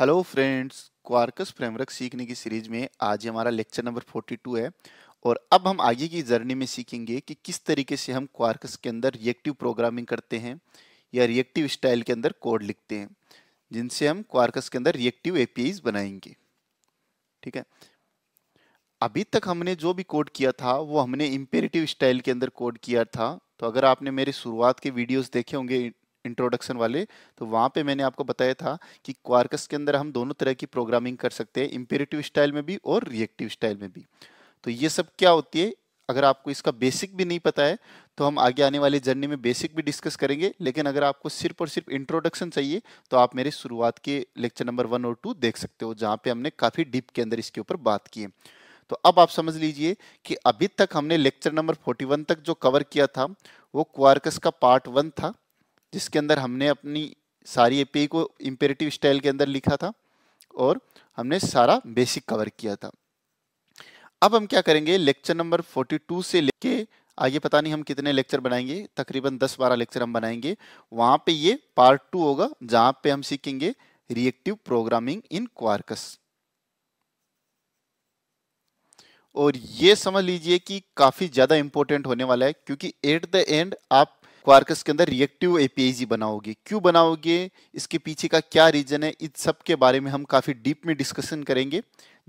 hello friends क्वार्कस framework सीखने की series में आज हमारा लेक्चर नंबर 42 है और अब हम आगे की जर्नी में सीखेंगे कि किस तरीके से हम क्वार्कस के अंदर रिएक्टिव प्रोग्रामिंग करते हैं या रिएक्टिव स्टाइल के अंदर कोड लिखते हैं जिनसे हम क्वार्कस के अंदर रिएक्टिव एपीआईज बनाएंगे ठीक है अभी तक हमने जो भी कोड किया था वो हमने इम्पेरेटिव स्टाइल के अंदर कोड किया था तो अगर आपने मेरे शुरुआत के वीडियोस देखे होंगे इंट्रोडक्शन वाले तो वहाँ पे मैंने आपको बताया था कि क्वार्कस के अंदर हम दोनों तरह की प्रोग्रामिंग कर सकते हैं इम्पेरेटिव स्टाइल में भी और रिएक्टिव स्टाइल में भी तो ये सब क्या होती है अगर आपको इसका बेसिक भी नहीं पता है तो हम आगे आने वाली जर्नी में बेसिक भी डिस्कस करेंगे लेकिन अगर आपको सिर्फ और सिर्फ इंट्रोडक्शन चाहिए तो आप मेरे शुरुआत के लेक्चर नंबर वन और टू देख सकते हो जहाँ पे हमने काफ़ी डीप के अंदर इसके ऊपर बात की है तो अब आप समझ लीजिए कि अभी तक हमने लेक्चर नंबर 41 तक जो कवर किया था वो क्वार्कस का पार्ट वन था जिसके अंदर हमने अपनी सारी एपीआई को इम्पेरेटिव स्टाइल के अंदर लिखा था और हमने सारा बेसिक कवर किया था अब हम क्या करेंगे लेक्चर नंबर 42 से लेके आगे पता नहीं हम कितने लेक्चर बनाएंगे तकरीबन 10-12 लेक्चर हम बनाएंगे वहां पे ये पार्ट टू होगा जहां पे हम सीखेंगे रिएक्टिव प्रोग्रामिंग इन क्वार्कस और ये समझ लीजिए कि काफ़ी ज़्यादा इंपॉर्टेंट होने वाला है क्योंकि एट द एंड आप क्वार्कस के अंदर रिएक्टिव एपीआईजी बनाओगे क्यों बनाओगे इसके पीछे का क्या रीजन है इस सब के बारे में हम काफ़ी डीप में डिस्कशन करेंगे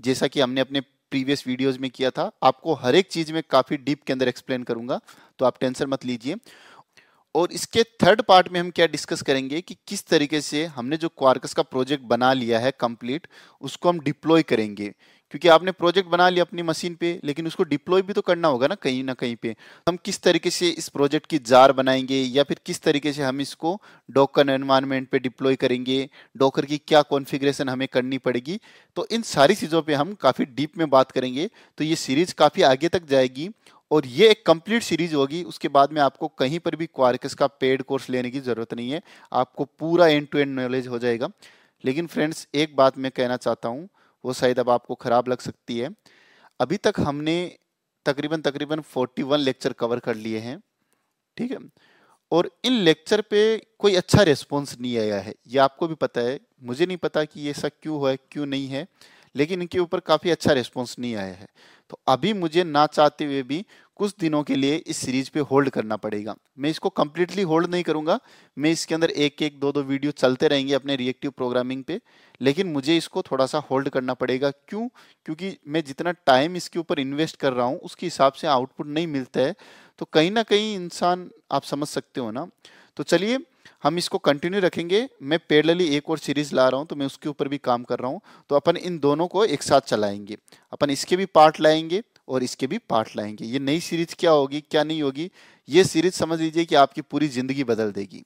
जैसा कि हमने अपने प्रीवियस वीडियोस में किया था आपको हर एक चीज़ में काफ़ी डीप के अंदर एक्सप्लेन करूंगा तो आप टेंशन मत लीजिए और इसके थर्ड पार्ट में हम क्या डिस्कस करेंगे कि किस तरीके से हमने जो क्वार्कस का प्रोजेक्ट बना लिया है कंप्लीट उसको हम डिप्लॉय करेंगे क्योंकि आपने प्रोजेक्ट बना लिया अपनी मशीन पे लेकिन उसको डिप्लॉय भी तो करना होगा ना कहीं ना कहीं पे हम किस तरीके से इस प्रोजेक्ट की जार बनाएंगे या फिर किस तरीके से हम इसको डॉकर एनवायरमेंट पे डिप्लॉय करेंगे डॉकर की क्या कॉन्फ़िगरेशन हमें करनी पड़ेगी तो इन सारी चीज़ों पर हम काफ़ी डीप में बात करेंगे तो ये सीरीज़ काफ़ी आगे तक जाएगी और ये एक कंप्लीट सीरीज होगी उसके बाद में आपको कहीं पर भी क्वारकस का पेड कोर्स लेने की ज़रूरत नहीं है आपको पूरा एंड टू एंड नॉलेज हो जाएगा लेकिन फ्रेंड्स एक बात मैं कहना चाहता हूँ वो शायद अब आपको ख़राब लग सकती है अभी तक हमने तकरीबन तकरीबन 41 लेक्चर कवर कर लिए हैं ठीक है और इन लेक्चर पे कोई अच्छा रिस्पॉन्स नहीं आया है ये आपको भी पता है मुझे नहीं पता कि ये सब क्यों हुआ है क्यों नहीं है लेकिन इनके ऊपर काफ़ी अच्छा रिस्पॉन्स नहीं आया है तो अभी मुझे ना चाहते हुए भी कुछ दिनों के लिए इस सीरीज पे होल्ड करना पड़ेगा मैं इसको कंप्लीटली होल्ड नहीं करूंगा मैं इसके अंदर एक एक दो दो वीडियो चलते रहेंगे अपने रिएक्टिव प्रोग्रामिंग पे लेकिन मुझे इसको थोड़ा सा होल्ड करना पड़ेगा क्यों क्योंकि मैं जितना टाइम इसके ऊपर इन्वेस्ट कर रहा हूँ उसके हिसाब से आउटपुट नहीं मिलता है तो कहीं ना कहीं इंसान आप समझ सकते हो ना तो चलिए हम इसको कंटिन्यू रखेंगे मैं पैरेलली एक और सीरीज ला रहा हूँ तो मैं उसके ऊपर भी काम कर रहा हूँ तो अपन इन दोनों को एक साथ चलाएंगे अपन इसके भी पार्ट लाएंगे और इसके भी पार्ट लाएंगे ये नई सीरीज क्या होगी क्या नहीं होगी ये सीरीज समझ लीजिए कि आपकी पूरी जिंदगी बदल देगी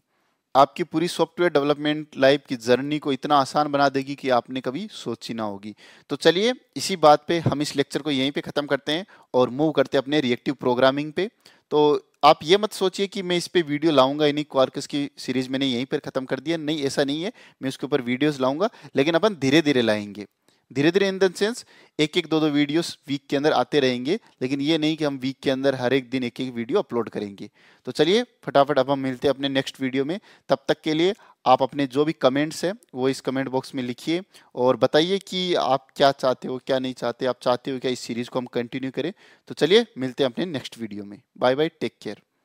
आपकी पूरी सॉफ्टवेयर डेवलपमेंट लाइफ की जर्नी को इतना आसान बना देगी कि आपने कभी सोची ना होगी तो चलिए इसी बात पे हम इस लेक्चर को यहीं पे ख़त्म करते हैं और मूव करते हैं अपने रिएक्टिव प्रोग्रामिंग पे तो आप ये मत सोचिए कि मैं इस पर वीडियो लाऊंगा इन्हीं क्वार्कस की सीरीज़ मैंने यहीं पर ख़त्म कर दिया नहीं ऐसा नहीं है मैं उसके ऊपर वीडियोज़ लाऊंगा लेकिन अपन धीरे धीरे लाएंगे धीरे धीरे इन द सेंस एक एक दो दो वीडियोस वीक के अंदर आते रहेंगे लेकिन ये नहीं कि हम वीक के अंदर हर एक दिन एक एक वीडियो अपलोड करेंगे तो चलिए फटाफट अब हम मिलते हैं अपने नेक्स्ट वीडियो में तब तक के लिए आप अपने जो भी कमेंट्स हैं वो इस कमेंट बॉक्स में लिखिए और बताइए कि आप क्या चाहते हो क्या नहीं चाहते आप चाहते हो क्या इस सीरीज़ को हम कंटिन्यू करें तो चलिए मिलते हैं अपने नेक्स्ट वीडियो में बाय बाय टेक केयर